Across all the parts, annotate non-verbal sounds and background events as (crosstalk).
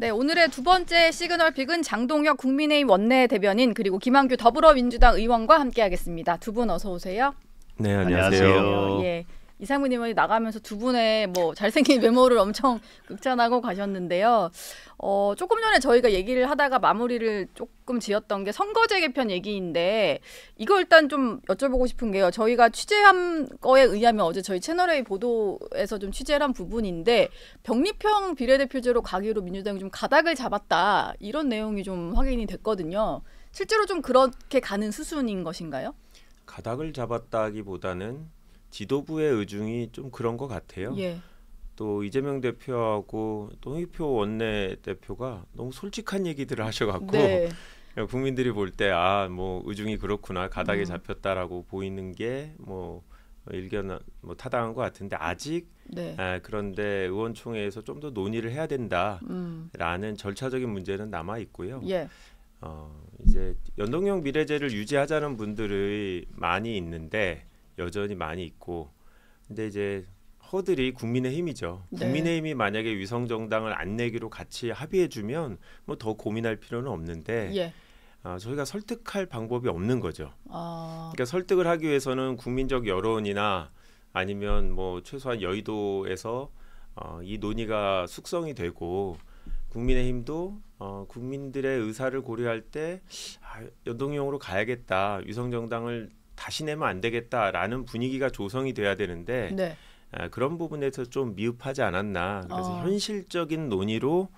네, 오늘의 두 번째 시그널 픽은 장동혁 국민의힘 원내 대변인 그리고 김한규 더불어민주당 의원과 함께하겠습니다. 두 분 어서 오세요. 네, 안녕하세요. 안녕하세요. 예. 이상민 의원이 나가면서 두 분의 뭐 잘생긴 (laughs) 외모를 엄청 극찬하고 가셨는데요. 어, 조금 전에 저희가 얘기를 하다가 마무리를 조금 지었던 게 선거제 개편 얘기인데 이거 일단 좀 여쭤보고 싶은 게요. 저희가 취재한 거에 의하면 어제 저희 채널A 보도에서 좀 취재를 한 부분인데 병리평 비례대표제로 가기로 민주당이 좀 가닥을 잡았다 이런 내용이 좀 확인이 됐거든요. 실제로 좀 그렇게 가는 수순인 것인가요? 가닥을 잡았다기보다는 지도부의 의중이 좀 그런 것 같아요. 예. 또 이재명 대표하고 또홍표 원내 대표가 너무 솔직한 얘기들을 하셔갖고 네. (laughs) 국민들이 볼 때 아 뭐 의중이 그렇구나 가닥에 음. 잡혔다라고 보이는 게 뭐 일견 뭐 타당한 것 같은데 아직 네. 아, 그런데 의원총회에서 좀 더 논의를 해야 된다라는 음. 절차적인 문제는 남아 있고요. 예. 어, 이제 연동형 미래제를 유지하자는 분들이 많이 있는데 여전히 많이 있고 근데 이제 허들이 국민의힘이죠. 네. 국민의힘이 만약에 위성 정당을 안 내기로 같이 합의해주면 뭐 더 고민할 필요는 없는데 예. 아, 저희가 설득할 방법이 없는 거죠. 아... 그러니까 설득을 하기 위해서는 국민적 여론이나 아니면 뭐 최소한 여의도에서 어, 이 논의가 숙성이 되고 국민의힘도 어, 국민들의 의사를 고려할 때 아, 연동형으로 가야겠다 위성정당을 다시 내면 안 되겠다라는 분위기가 조성이 돼야 되는데 네. 아, 그런 부분에서 좀 미흡하지 않았나 그래서 어. 현실적인 논의로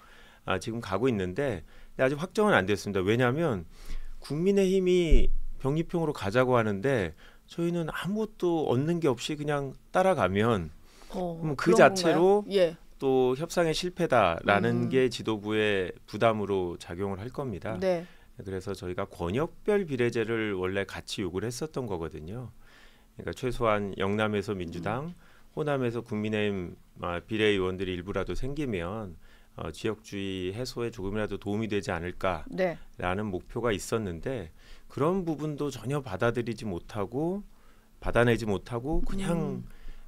아, 지금 가고 있는데 아직 확정은 안 됐습니다. 왜냐하면 국민의힘이 병립형으로 가자고 하는데 저희는 아무것도 얻는 게 없이 그냥 따라가면 어, 그 자체로 예. 또 협상의 실패다라는 음. 게 지도부의 부담으로 작용을 할 겁니다. 네. 그래서 저희가 권역별 비례제를 원래 같이 요구를 했었던 거거든요. 그러니까 최소한 영남에서 민주당, 음. 호남에서 국민의힘 아, 비례의원들이 일부라도 생기면 어, 지역주의 해소에 조금이라도 도움이 되지 않을까라는 네. 목표가 있었는데 그런 부분도 전혀 받아들이지 못하고 받아내지 못하고 그냥 음.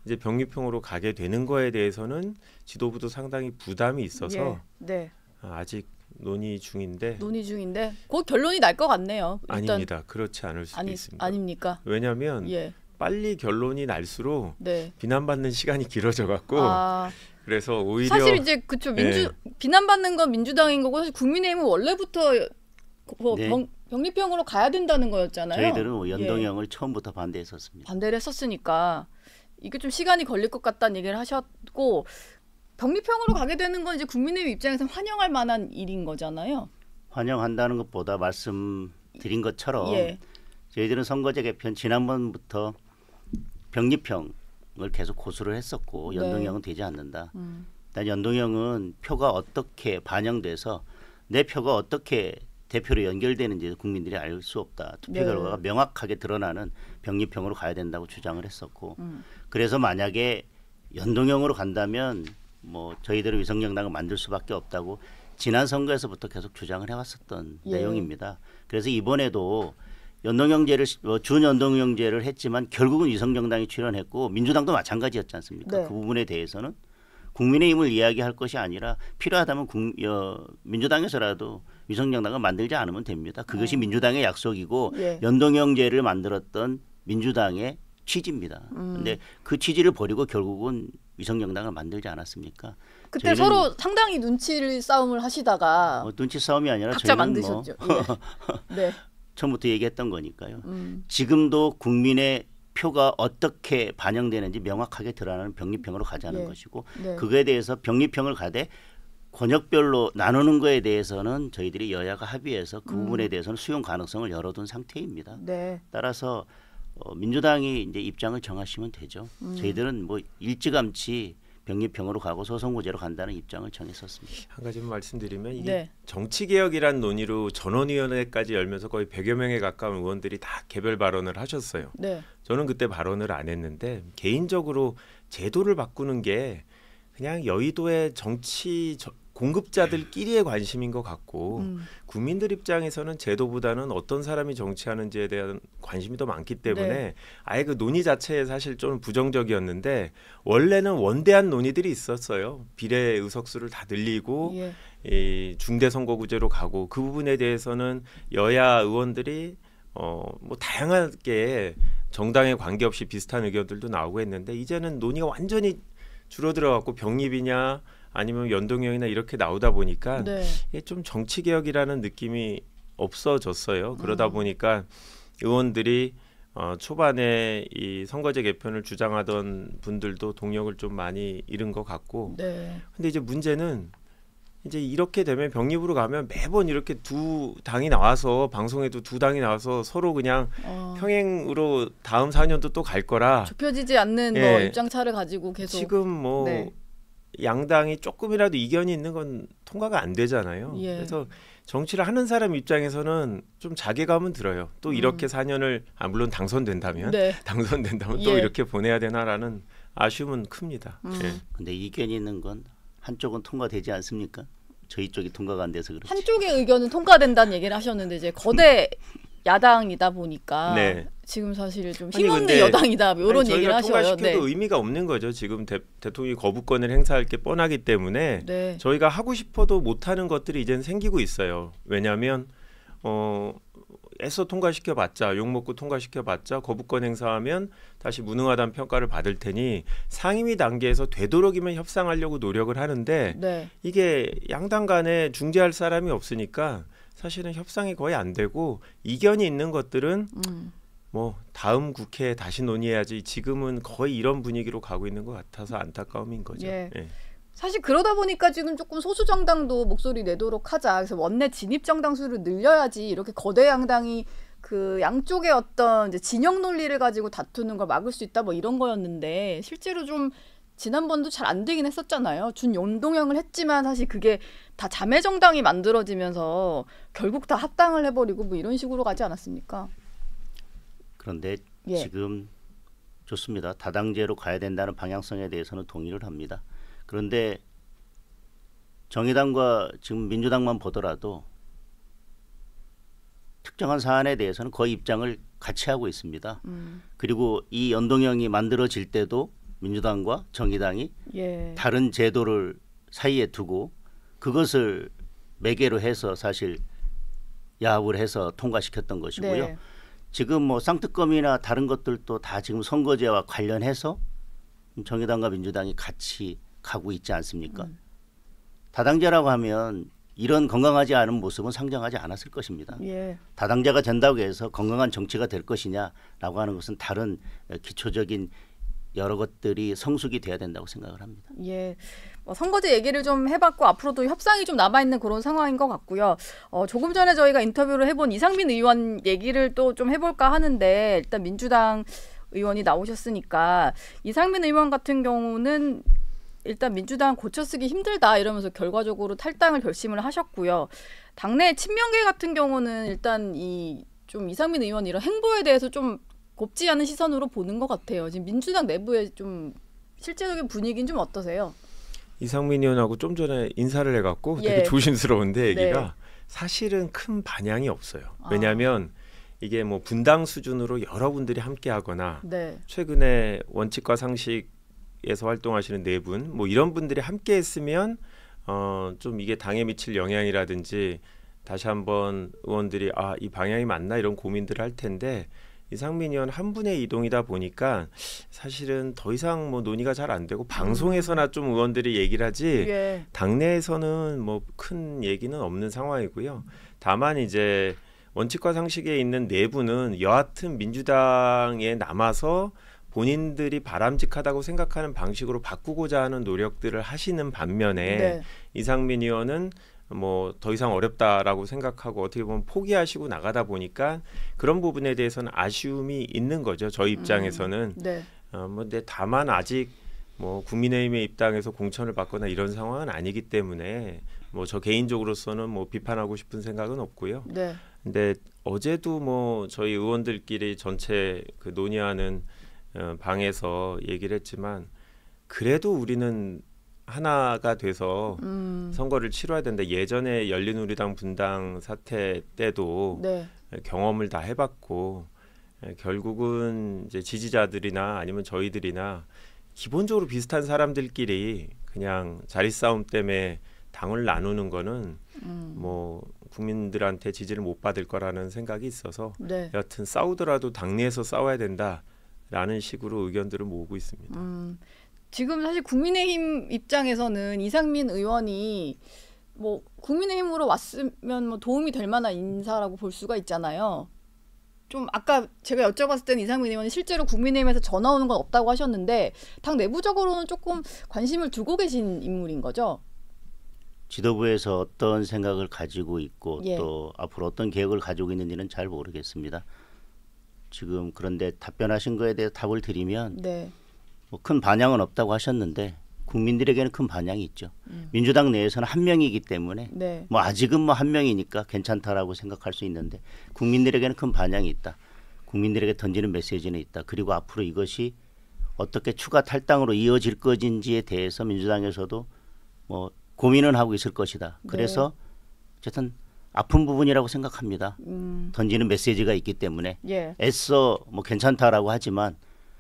이제 병립형으로 가게 되는 거에 대해서는 지도부도 상당히 부담이 있어서 예. 네. 아, 아직 논의 중인데 논의 중인데 곧 결론이 날 것 같네요. 아닙니다. 그렇지 않을 수도 아니, 있습니다. 아닙니까? 왜냐하면 예. 빨리 결론이 날수록 네. 비난받는 시간이 길어져 갖고 아... 그래서 오히려 사실 이제 그쵸 예. 민주 네. 비난받는 건 민주당인 거고 사실 국민의힘은 원래부터 뭐 네. 병, 병립형으로 가야 된다는 거였잖아요. 저희들은 예. 연동형을 예. 처음부터 반대했었습니다. 반대를 했었으니까 이게 좀 시간이 걸릴 것 같다는 얘기를 하셨고 병리평으로 가게 되는 건 이제 국민의힘 입장에서 환영할 만한 일인 거잖아요. 환영한다는 것보다 말씀드린 것처럼 예. 저희들은 선거제 개편 지난번부터 병리평을 계속 고수를 했었고 네. 연동형은 네. 되지 않는다. 음. 일단 연동형은 표가 어떻게 반영돼서 내 표가 어떻게 대표로 연결되는지 국민들이 알 수 없다. 투표 네. 결과가 명확하게 드러나는 병리평으로 가야 된다고 주장을 했었고 음. 그래서 만약에 연동형으로 간다면 뭐 저희대로 위성정당을 만들 수밖에 없다고 지난 선거에서부터 계속 주장을 해왔었던 예. 내용입니다. 그래서 이번에도 연동형제를 뭐 준연동형제를 했지만 결국은 위성정당이 출연했고 민주당도 마찬가지였지 않습니까? 네. 그 부분에 대해서는 국민의힘을 이야기할 것이 아니라 필요하다면 국, 여, 민주당에서라도 위성정당을 만들지 않으면 됩니다. 그것이 네. 민주당의 약속이고 예. 연동형제를 만들었던 민주당의 취지입니다. 음. 근데 그 취지를 버리고 결국은 위성 정당을 만들지 않았습니까? 그때 서로 상당히 눈치 를 싸움을 하시다가 뭐 눈치 싸움이 아니라 각자 뭐 만드셨죠. 뭐 (laughs) 예. 네. 처음부터 얘기했던 거니까요. 음. 지금도 국민의 표가 어떻게 반영되는지 명확하게 드러나는 병립형으로 가자는 네. 것이고 네. 그거에 대해서 병립형을 가되 권역별로 나누는 거에 대해서는 저희들이 여야가 합의해서 그 음. 부분에 대해서는 수용 가능성을 열어둔 상태입니다. 네. 따라서 어, 민주당이 이제 입장을 정하시면 되죠. 음. 저희들은 뭐 일찌감치 병립형으로 가고 소선고제로 간다는 입장을 정했었습니다. 한 가지만 말씀드리면 이게 네. 정치개혁이란 논의로 전원위원회까지 열면서 거의 100여 명에 가까운 의원들이 다 개별 발언을 하셨어요. 네. 저는 그때 발언을 안 했는데 개인적으로 제도를 바꾸는 게 그냥 여의도의 정치 공급자들끼리의 관심인 것 같고 음. 국민들 입장에서는 제도보다는 어떤 사람이 정치하는지에 대한 관심이 더 많기 때문에 네. 아예 그 논의 자체에 사실 좀 부정적이었는데 원래는 원대한 논의들이 있었어요 비례 의석수를 다 늘리고 예. 이 중대 선거구제로 가고 그 부분에 대해서는 여야 의원들이 어뭐 다양하게 정당에 관계없이 비슷한 의견들도 나오고 했는데 이제는 논의가 완전히 줄어들어갖고 병립이냐 아니면 연동형이나 이렇게 나오다 보니까 네. 이게 좀 정치 개혁이라는 느낌이 없어졌어요. 그러다 음. 보니까 의원들이 어, 초반에 이 선거제 개편을 주장하던 분들도 동력을 좀 많이 잃은 것 같고. 네. 근데 이제 문제는 이제 이렇게 되면 병립으로 가면 매번 이렇게 두 당이 나와서 방송에도 두 당이 나와서 서로 그냥 어... 평행으로 다음 4년도 또 갈 거라 좁혀지지 않는 뭐 예. 뭐 입장차를 가지고 계속 지금 뭐 네. 양당이 조금이라도 이견이 있는 건 통과가 안 되잖아요. 예. 그래서 정치를 하는 사람 입장에서는 좀 자괴감은 들어요. 또 음. 이렇게 음. 4년을 아 물론 당선된다면 네. (laughs) 당선된다면 예. 또 이렇게 보내야 되나라는 아쉬움은 큽니다. 음. 예. 근데 이견 이 있는 건 한쪽은 통과되지 않습니까? 저희 쪽이 통과가 안 돼서 그렇죠. 한쪽의 의견은 통과된다는 얘기를 하셨는데 이제 거대 (laughs) 야당이다 보니까 네. 지금 사실 좀 힘없는 여당이다 뭐 이런 얘기를 하셔요. 네. 의미가 없는 거죠. 지금 대, 통령이 거부권을 행사할 게 뻔하기 때문에 네. 저희가 하고 싶어도 못하는 것들이 이제는 생기고 있어요. 왜냐하면 어, 애써 통과시켜봤자 욕먹고 통과시켜봤자 거부권 행사하면 다시 무능하다는 평가를 받을 테니 상임위 단계에서 되도록이면 협상하려고 노력을 하는데 네. 이게 양당 간에 중재할 사람이 없으니까 사실은 협상이 거의 안 되고 이견이 있는 것들은 음. 뭐 다음 국회에 다시 논의해야지 지금은 거의 이런 분위기로 가고 있는 것 같아서 안타까움인 거죠. 예. 예. 사실 그러다 보니까 지금 조금 소수 정당도 목소리 내도록 하자. 그래서 원내 진입 정당 수를 늘려야지 이렇게 거대 양당이 그 양쪽의 어떤 진영 논리를 가지고 다투는 걸 막을 수 있다 뭐 이런 거였는데 실제로 좀 지난번도 잘 안 되긴 했었잖아요. 준연동형을 했지만 사실 그게 다 자매 정당이 만들어지면서 결국 다 합당을 해버리고 뭐 이런 식으로 가지 않았습니까? 그런데 예. 지금 좋습니다. 다당제로 가야 된다는 방향성에 대해서는 동의를 합니다. 그런데 정의당과 지금 민주당만 보더라도 특정한 사안에 대해서는 거의 입장을 같이 하고 있습니다. 음. 그리고 이 연동형이 만들어질 때도 민주당과 정의당이 예. 다른 제도를 사이에 두고 그것을 매개로 해서 사실 야합을 해서 통과시켰던 것이고요. 네. 지금 뭐 쌍특검이나 다른 것들도 다 지금 선거제와 관련해서 정의당과 민주당이 같이 가고 있지 않습니까? 음. 다당제라고 하면 이런 건강하지 않은 모습은 상장하지 않았을 것입니다. 예. 다당제가 된다고 해서 건강한 정치가 될 것이냐라고 하는 것은 다른 기초적인 여러 것들이 성숙이 돼야 된다고 생각을 합니다. 예. 뭐 선거제 얘기를 좀 해봤고 앞으로도 협상이 좀 남아있는 그런 상황인 것 같고요. 어, 조금 전에 저희가 인터뷰를 해본 이상민 의원 얘기를 또 좀 해볼까 하는데 일단 민주당 의원이 나오셨으니까 이상민 의원 같은 경우는 일단 민주당 고쳐쓰기 힘들다 이러면서 결과적으로 탈당을 결심을 하셨고요. 당내 친명계 같은 경우는 일단 이 좀 이상민 의원 이런 행보에 대해서 좀 곱지 않은 시선으로 보는 것 같아요. 지금 민주당 내부의 좀 실제적인 분위기는 좀 어떠세요? 이상민 의원하고 좀 전에 인사를 해갖고 되게 예. 조심스러운데 네. 얘기가 네. 사실은 큰 반향이 없어요. 아. 왜냐하면 이게 뭐 분당 수준으로 여러분들이 함께하거나 네. 최근에 원칙과 상식 에서 활동하시는 네 분, 뭐 이런 분들이 함께 했으면 어, 좀 이게 당에 미칠 영향이라든지 다시 한번 의원들이 아, 이 방향이 맞나 이런 고민들을 할 텐데 이상민 의원 한 분의 이동이다 보니까 사실은 더 이상 뭐 논의가 잘 안 되고 방송에서나 좀 의원들이 얘기를 하지 예. 당내에서는 뭐 큰 얘기는 없는 상황이고요. 다만 이제 원칙과 상식에 있는 네 분은 여하튼 민주당에 남아서 본인들이 바람직하다고 생각하는 방식으로 바꾸고자 하는 노력들을 하시는 반면에 네. 이상민 의원은 뭐 더 이상 어렵다라고 생각하고 어떻게 보면 포기하시고 나가다 보니까 그런 부분에 대해서는 아쉬움이 있는 거죠. 저희 음. 입장에서는 음, 네. 어, 뭐 근데 다만 아직 뭐 국민의힘의 입당에서 공천을 받거나 이런 상황은 아니기 때문에 뭐 저 개인적으로서는 뭐 비판하고 싶은 생각은 없고요. 네. 근데 어제도 뭐 저희 의원들끼리 전체 그 논의하는 어, 방에서 얘기를 했지만 그래도 우리는 하나가 돼서 음. 선거를 치러야 된다. 예전에 열린우리당 분당 사태 때도 네. 경험을 다 해봤고 예, 결국은 이제 지지자들이나 아니면 저희들이나 기본적으로 비슷한 사람들끼리 그냥 자리 싸움 때문에 당을 나누는 거는 음. 뭐 국민들한테 지지를 못 받을 거라는 생각이 있어서 네. 여튼 싸우더라도 당내에서 싸워야 된다. 라는 식으로 의견들을 모으고 있습니다. 음, 지금 사실 국민의힘 입장에서는 이상민 의원이 뭐 국민의힘으로 왔으면 뭐 도움이 될 만한 인사라고 볼 수가 있잖아요. 좀 아까 제가 여쭤봤을 때는 이상민 의원이 실제로 국민의힘에서 전화 오는 건 없다고 하셨는데 당 내부적으로는 조금 관심을 두고 계신 인물인 거죠. 지도부에서 어떤 생각을 가지고 있고 예. 또 앞으로 어떤 계획을 가지고 있는지는 잘 모르겠습니다. 지금 그런데 답변하신 거에 대해 서 답을 드리면 네. 뭐큰 반향은 없다고 하셨는데 국민들에게는 큰 반향이 있죠. 음. 민주당 내에서는 한 명이기 때문에 네. 뭐 아직은 뭐 한 명이니까 괜찮다라고 생각할 수 있는데 국민들에게는 큰 반향이 있다. 국민들에게 던지는 메시지는 있다. 그리고 앞으로 이것이 어떻게 추가 탈당으로 이어질 것인지에 대해서 민주당에서도 뭐 고민은 하고 있을 것이다. 네. 그래서 네. 어쨌든 아픈 부분이라고 생각합니다. 음. 던지는 메시지가 있기 때문에 예. 애써 뭐 괜찮다라고 하지만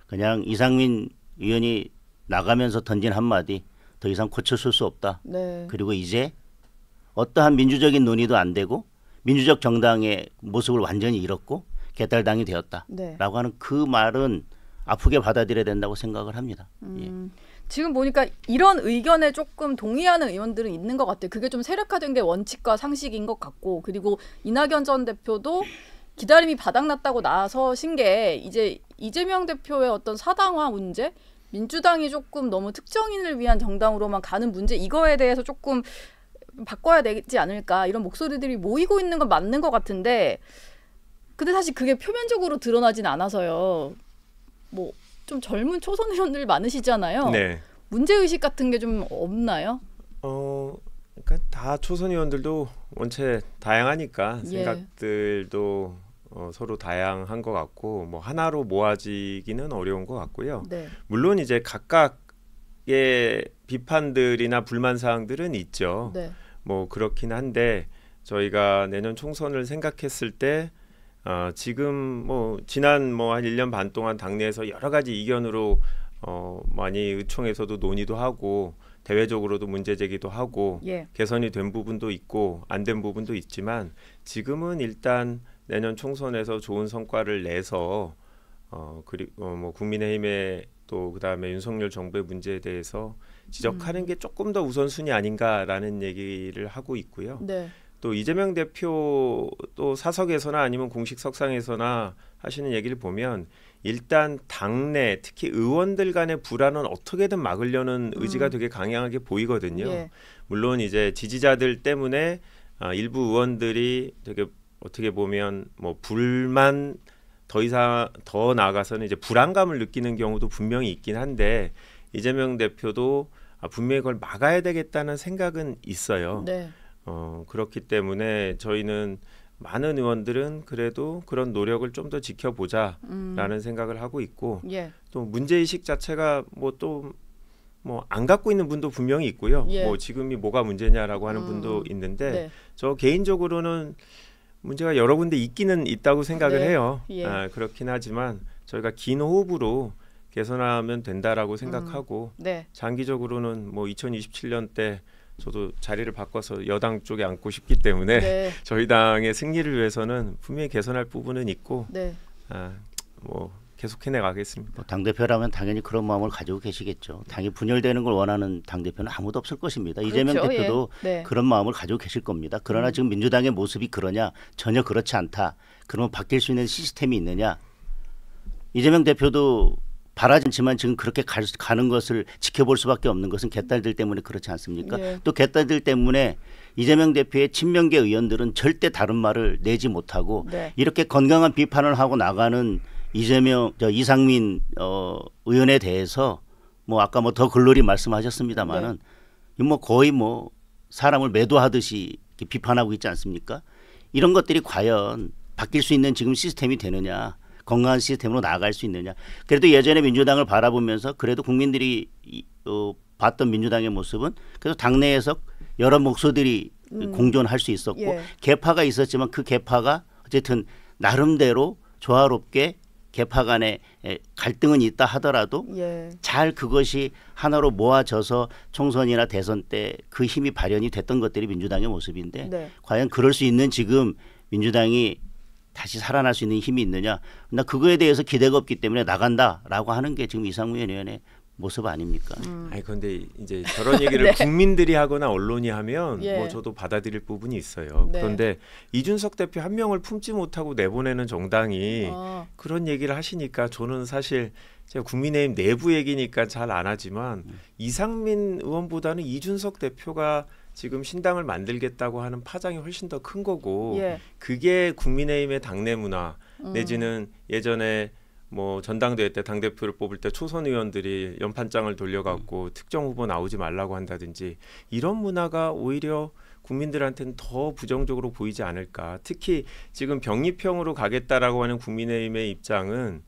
그냥 이상민 의원이 나가면서 던진 한마디 더 이상 고쳐줄 수 없다. 네. 그리고 이제 어떠한 민주적인 논의도 안 되고 민주적 정당의 모습을 완전히 잃었고 개딸당이 되었다라고 네. 하는 그 말은 아프게 받아들여야 된다고 생각을 합니다. 예. 음. 예. 지금 보니까 이런 의견에 조금 동의하는 의원들은 있는 것 같아요. 그게 좀 세력화된 게 원칙과 상식인 것 같고 그리고 이낙연 전 대표도 기다림이 바닥났다고 나서신 게 이제 이재명 대표의 어떤 사당화 문제 민주당이 조금 너무 특정인을 위한 정당으로만 가는 문제 이거에 대해서 조금 바꿔야 되지 않을까 이런 목소리들이 모이고 있는 건 맞는 것 같은데 근데 사실 그게 표면적으로 드러나진 않아서요. 뭐좀 젊은 초선 의원들 많으시잖아요. 네. 문제 의식 같은 게 좀 없나요? 어, 그러니까 다 초선 의원들도 원체 다양하니까 예. 생각들도 어, 서로 다양한 것 같고 뭐 하나로 모아지기는 어려운 것 같고요. 네. 물론 이제 각각의 비판들이나 불만 사항들은 있죠. 네. 뭐 그렇긴 한데 저희가 내년 총선을 생각했을 때 어, 지금 뭐 지난 뭐한 일 년 반 동안 당내에서 여러 가지 이견으로 어, 많이 의총에서도 논의도 하고 대외적으로도 문제 제기도 하고 예. 개선이 된 부분도 있고 안 된 부분도 있지만 지금은 일단 내년 총선에서 좋은 성과를 내서 어 그리고 어, 뭐 국민의힘의 또 그다음에 윤석열 정부의 문제에 대해서 지적하는 음. 게 조금 더 우선순위 아닌가라는 얘기를 하고 있고요. 네. 또 이재명 대표 또 사석에서나 아니면 공식 석상에서나 하시는 얘기를 보면 일단 당내 특히 의원들 간의 불안은 어떻게든 막으려는 음. 의지가 음. 되게 강하게 보이거든요. 예. 물론 이제 지지자들 때문에 아, 일부 의원들이 되게 어떻게 보면 뭐 불만 더 이상 더 나아가서는 이제 불안감을 느끼는 경우도 분명히 있긴 한데 이재명 대표도 아, 분명히 그걸 막아야 되겠다는 생각은 있어요. 네. 어, 그렇기 때문에 저희는 많은 의원들은 그래도 그런 노력을 좀 더 지켜보자라는 음. 생각을 하고 있고 예. 또 문제 의식 자체가 뭐 또 뭐 안 갖고 있는 분도 분명히 있고요. 예. 뭐 지금이 뭐가 문제냐라고 하는 음, 분도 있는데 네. 저 개인적으로는 문제가 여러 군데 있기는 있다고 생각을 네. 해요. 예. 아, 그렇긴 하지만 저희가 긴 호흡으로 개선하면 된다라고 음. 생각하고 음, 네. 장기적으로는 뭐 2027년 때 저도 자리를 바꿔서 여당 쪽에 앉고 싶기 때문에 네. (laughs) 저희 당의 승리를 위해서는 분명히 개선할 부분은 있고 네. 아, 뭐 계속 해내가겠습니다. 뭐당 대표라면 당연히 그런 마음을 가지고 계시겠죠. 당이 분열되는 걸 원하는 당 대표는 아무도 없을 것입니다. 그렇죠. 이재명 예. 대표도 예. 네. 그런 마음을 가지고 계실 겁니다. 그러나 음. 지금 민주당의 모습이 그러냐 전혀 그렇지 않다. 그러면 바뀔 수 있는 시스템이 있느냐? 이재명 대표도 바라지만 지금 그렇게 갈, 가는 것을 지켜볼 수밖에 없는 것은 개딸들 때문에 그렇지 않습니까? 예. 또 개딸들 때문에 이재명 대표의 친명계 의원들은 절대 다른 말을 내지 못하고 네. 이렇게 건강한 비판을 하고 나가는 이재명 저 이상민 어, 의원에 대해서 뭐 아까 뭐 더 글로리 말씀하셨습니다마는 네. 뭐 거의 뭐 사람을 매도하듯이 비판하고 있지 않습니까? 이런 것들이 과연 바뀔 수 있는 지금 시스템이 되느냐 건강한 시스템으로 나아갈 수 있느냐. 그래도 예전에 민주당을 바라보면서 그래도 국민들이 어, 봤던 민주당의 모습은 그래서 당내에서 여러 목소들이 음. 공존할 수 있었고 예. 개파가 있었지만 그 개파가 어쨌든 나름대로 조화롭게 개파 간의 갈등은 있다 하더라도 예. 잘 그것이 하나로 모아져서 총선이나 대선 때 그 힘이 발현이 됐던 것들이 민주당의 모습인데 네. 과연 그럴 수 있는 지금 민주당이 다시 살아날 수 있는 힘이 있느냐. 나 그거에 대해서 기대가 없기 때문에 나간다라고 하는 게 지금 이상무현 의원의 모습 아닙니까? 음. 아니 근데 이제 저런 얘기를 (laughs) 네. 국민들이 하거나 언론이 하면 예. 뭐 저도 받아들일 부분이 있어요. 네. 그런데 이준석 대표 한 명을 품지 못하고 내보내는 정당이 어. 그런 얘기를 하시니까 저는 사실 제가 국민의힘 내부 얘기니까 잘 안 하지만 음. 이상민 의원보다는 이준석 대표가 지금 신당을 만들겠다고 하는 파장이 훨씬 더 큰 거고 예. 그게 국민의힘의 당내 문화 음. 내지는 예전에 뭐 전당대회 때 당 대표를 뽑을 때 초선 의원들이 연판장을 돌려갖고 음. 특정 후보 나오지 말라고 한다든지 이런 문화가 오히려 국민들한테는 더 부정적으로 보이지 않을까. 특히 지금 병립형으로 가겠다라고 하는 국민의힘의 입장은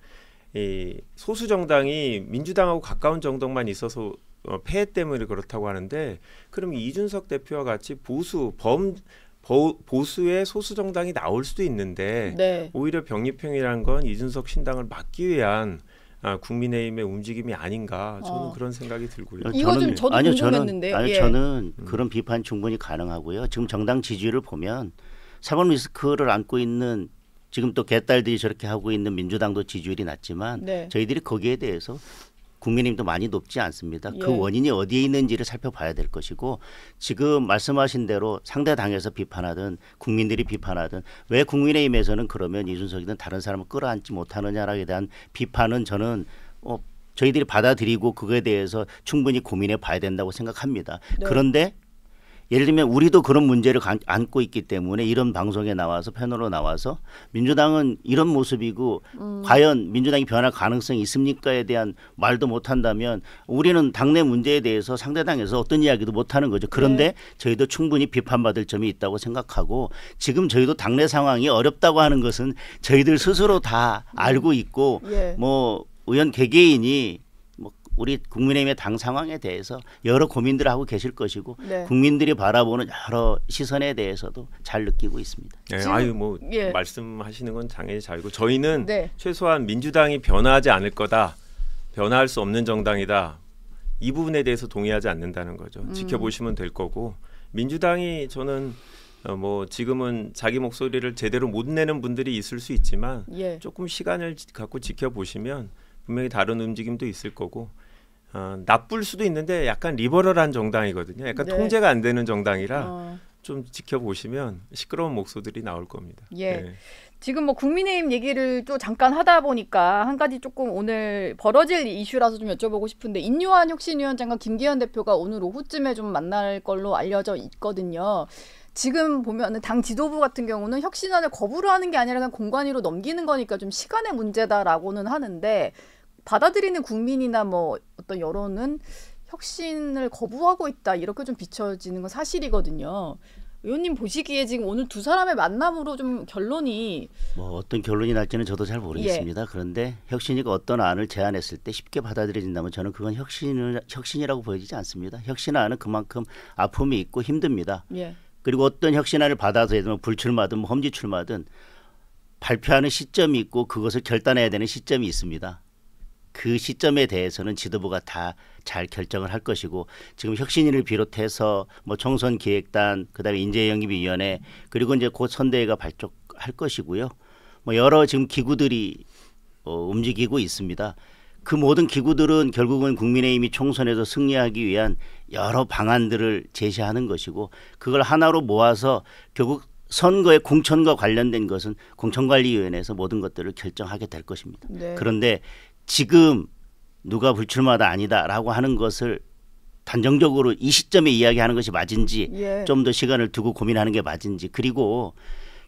이 소수 정당이 민주당하고 가까운 정당만 있어서 어, 폐해 때문에 그렇다고 하는데 그럼 이준석 대표와 같이 보수 범 보수의 소수 정당이 나올 수도 있는데 네. 오히려 병립형이라는 건 이준석 신당을 막기 위한 아, 국민의힘의 움직임이 아닌가 저는 어. 그런 생각이 들고요. 이거 저는, 좀 저도 아니요, 궁금했는데 저는, 아니요 예. 저는 음. 그런 비판 충분히 가능하고요. 지금 정당 지지율을 보면 사법 리스크를 안고 있는 지금 또 개딸들이 저렇게 하고 있는 민주당도 지지율이 낮지만 네. 저희들이 거기에 대해서 국민의도 많이 높지 않습니다. 그 예. 그 원인이 어디에 있는지를 살펴봐야 될 것이고 지금 말씀하신 대로 상대 당에서 비판하든 국민들이 비판하든 왜 국민의힘에서는 그러면 이준석이든 다른 사람을 끌어안지 못하느냐에 대한 비판은 저는 어, 저희들이 받아들이고 그거에 대해서 충분히 고민해 봐야 된다고 생각합니다. 네. 그런데 예를 들면 우리도 그런 문제를 안고 있기 때문에 이런 방송에 나와서 패널로 나와서 민주당은 이런 모습이고 음. 과연 민주당이 변할 가능성이 있습니까에 대한 말도 못 한다면 우리는 당내 문제에 대해서 상대당에서 어떤 이야기도 못 하는 거죠. 그런데 네. 저희도 충분히 비판받을 점이 있다고 생각하고 지금 저희도 당내 상황이 어렵다고 하는 것은 저희들 스스로 다 알고 있고 예. 뭐 의원 개개인이 우리 국민의힘의 당 상황에 대해서 여러 고민들을 하고 계실 것이고 네. 국민들이 바라보는 여러 시선에 대해서도 잘 느끼고 있습니다. 네, 아유 뭐 예. 말씀하시는 건 당연히 잘고 저희는 네. 최소한 민주당이 변화하지 않을 거다. 변화할 수 없는 정당이다. 이 부분에 대해서 동의하지 않는다는 거죠. 음. 지켜보시면 될 거고 민주당이 저는 어, 뭐 지금은 자기 목소리를 제대로 못 내는 분들이 있을 수 있지만 예. 조금 시간을 갖고 지켜보시면 분명히 다른 움직임도 있을 거고 어, 나쁠 수도 있는데 약간 리버럴한 정당이거든요. 약간 네. 통제가 안 되는 정당이라 어. 좀 지켜보시면 시끄러운 목소들이 나올 겁니다. 예. 네. 지금 뭐 국민의힘 얘기를 또 잠깐 하다 보니까 한 가지 조금 오늘 벌어질 이슈라서 좀 여쭤보고 싶은데 인요한 혁신위원장과 김기현 대표가 오늘 오후쯤에 좀 만날 걸로 알려져 있거든요. 지금 보면은 당 지도부 같은 경우는 혁신안을 거부를 하는 게 아니라 그냥 공관위로 넘기는 거니까 좀 시간의 문제다라고는 하는데 받아들이는 국민이나 뭐 어떤 여론은 혁신을 거부하고 있다 이렇게 좀 비춰지는 건 사실이거든요. 의원님 보시기에 지금 오늘 두 사람의 만남으로 좀 결론이 뭐 어떤 결론이 날지는 저도 잘 모르겠습니다. 예. 그런데 혁신이 어떤 안을 제안했을 때 쉽게 받아들여진다면 저는 그건 혁신을 혁신이라고 보여지지 않습니다. 혁신안은 그만큼 아픔이 있고 힘듭니다. 예. 그리고 어떤 혁신안을 받아서 예도 불출마든 뭐 험지출마든 발표하는 시점이 있고 그것을 결단해야 되는 시점이 있습니다. 그 시점에 대해서는 지도부가 다 잘 결정을 할 것이고 지금 혁신위를 비롯해서 뭐 총선 기획단 그다음에 인재영입위원회 그리고 이제 곧 선대위가 발족할 것이고요. 뭐 여러 지금 기구들이 어, 움직이고 있습니다. 그 모든 기구들은 결국은 국민의힘이 총선에서 승리하기 위한 여러 방안들을 제시하는 것이고 그걸 하나로 모아서 결국 선거의 공천과 관련된 것은 공천관리위원회에서 모든 것들을 결정하게 될 것입니다. 네. 그런데 지금 누가 불출마다 아니다라고 하는 것을 단정적으로 이 시점에 이야기하는 것이 맞은지 예. 좀더 시간을 두고 고민하는 게 맞은지 그리고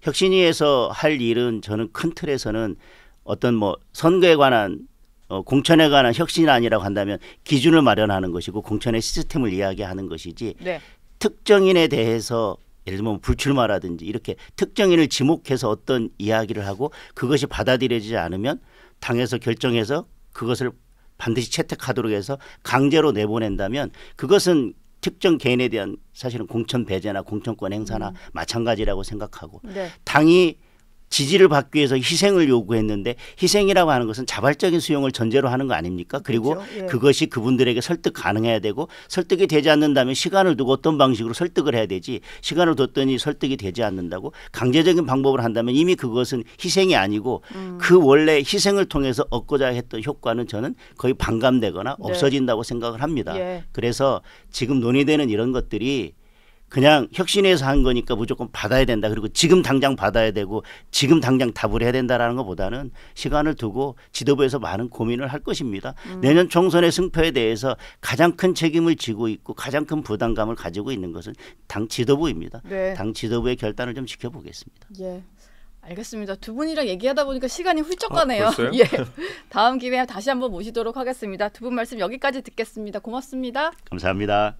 혁신위에서 할 일은 저는 큰 틀에서는 어떤 뭐 선거에 관한 어, 공천에 관한 혁신안이라고 한다면 기준을 마련하는 것이고 공천의 시스템을 이야기하는 것이지 네. 특정인에 대해서 예를 들면 뭐 불출마라든지 이렇게 특정인을 지목해서 어떤 이야기를 하고 그것이 받아들여지지 않으면 당에서 결정해서 그것을 반드시 채택하도록 해서 강제로 내보낸다면 그것은 특정 개인에 대한 사실은 공천 배제나 공천권 행사나 음. 마찬가지라고 생각하고 네. 당이 지지를 받기 위해서 희생을 요구했는데 희생이라고 하는 것은 자발적인 수용을 전제로 하는 거 아닙니까? 그리고 그렇죠. 예. 그것이 그분들에게 설득 가능해야 되고 설득이 되지 않는다면 시간을 두고 어떤 방식으로 설득을 해야 되지 시간을 뒀더니 설득이 되지 않는다고 강제적인 방법을 한다면 이미 그것은 희생이 아니고 음. 그 원래 희생을 통해서 얻고자 했던 효과는 저는 거의 반감되거나 네. 없어진다고 네. 생각을 합니다. 예. 그래서 지금 논의되는 이런 것들이 그냥 혁신해서 한 거니까 무조건 받아야 된다. 그리고 지금 당장 받아야 되고 지금 당장 답을 해야 된다라는 것보다는 시간을 두고 지도부에서 많은 고민을 할 것입니다. 음. 내년 총선의 승패에 대해서 가장 큰 책임을 지고 있고 가장 큰 부담감을 가지고 있는 것은 당 지도부입니다. 네. 당 지도부의 결단을 좀 지켜보겠습니다. 예. 알겠습니다. 두 분이랑 얘기하다 보니까 시간이 훌쩍 어, 가네요. 아, (laughs) 예. (laughs) 다음 기회에 다시 한번 모시도록 하겠습니다. 두 분 말씀 여기까지 듣겠습니다. 고맙습니다. 감사합니다.